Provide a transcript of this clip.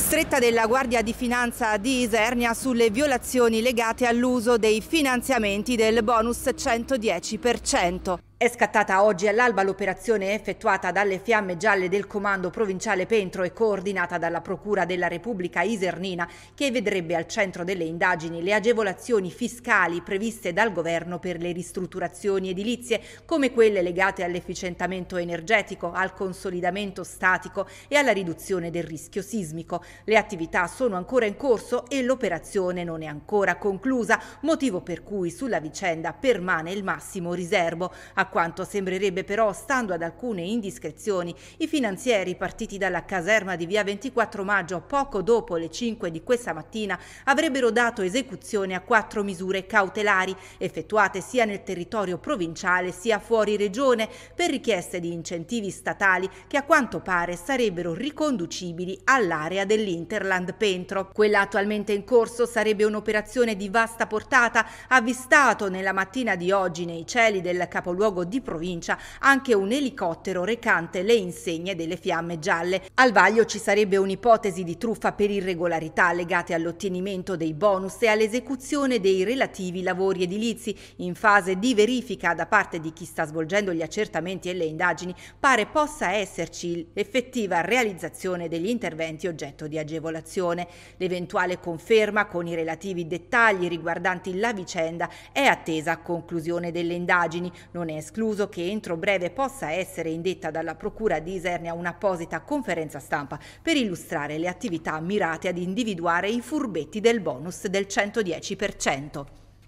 Stretta della Guardia di Finanza di Isernia sulle violazioni legate all'uso dei finanziamenti del bonus 110%. È scattata oggi all'alba l'operazione effettuata dalle Fiamme Gialle del Comando Provinciale Pentro e coordinata dalla Procura della Repubblica Isernina, che vedrebbe al centro delle indagini le agevolazioni fiscali previste dal governo per le ristrutturazioni edilizie, come quelle legate all'efficientamento energetico, al consolidamento statico e alla riduzione del rischio sismico. Le attività sono ancora in corso e l'operazione non è ancora conclusa, motivo per cui sulla vicenda permane il massimo riservo. A quanto sembrerebbe però, stando ad alcune indiscrezioni, i finanzieri partiti dalla caserma di via 24 maggio poco dopo le 5 di questa mattina avrebbero dato esecuzione a quattro misure cautelari effettuate sia nel territorio provinciale sia fuori regione per richieste di incentivi statali che a quanto pare sarebbero riconducibili all'area dell'Interland Pentro. Quella attualmente in corso sarebbe un'operazione di vasta portata avvistato nella mattina di oggi nei cieli del capoluogo capoluogo di provincia anche un elicottero recante le insegne delle fiamme gialle. Al vaglio ci sarebbe un'ipotesi di truffa per irregolarità legate all'ottenimento dei bonus e all'esecuzione dei relativi lavori edilizi in fase di verifica da parte di chi sta svolgendo gli accertamenti e le indagini, pare possa esserci l'effettiva realizzazione degli interventi oggetto di agevolazione. L'eventuale conferma con i relativi dettagli riguardanti la vicenda è attesa a conclusione delle indagini, non è escluso che entro breve possa essere indetta dalla Procura di Isernia un'apposita conferenza stampa per illustrare le attività mirate ad individuare i furbetti del bonus del 110%.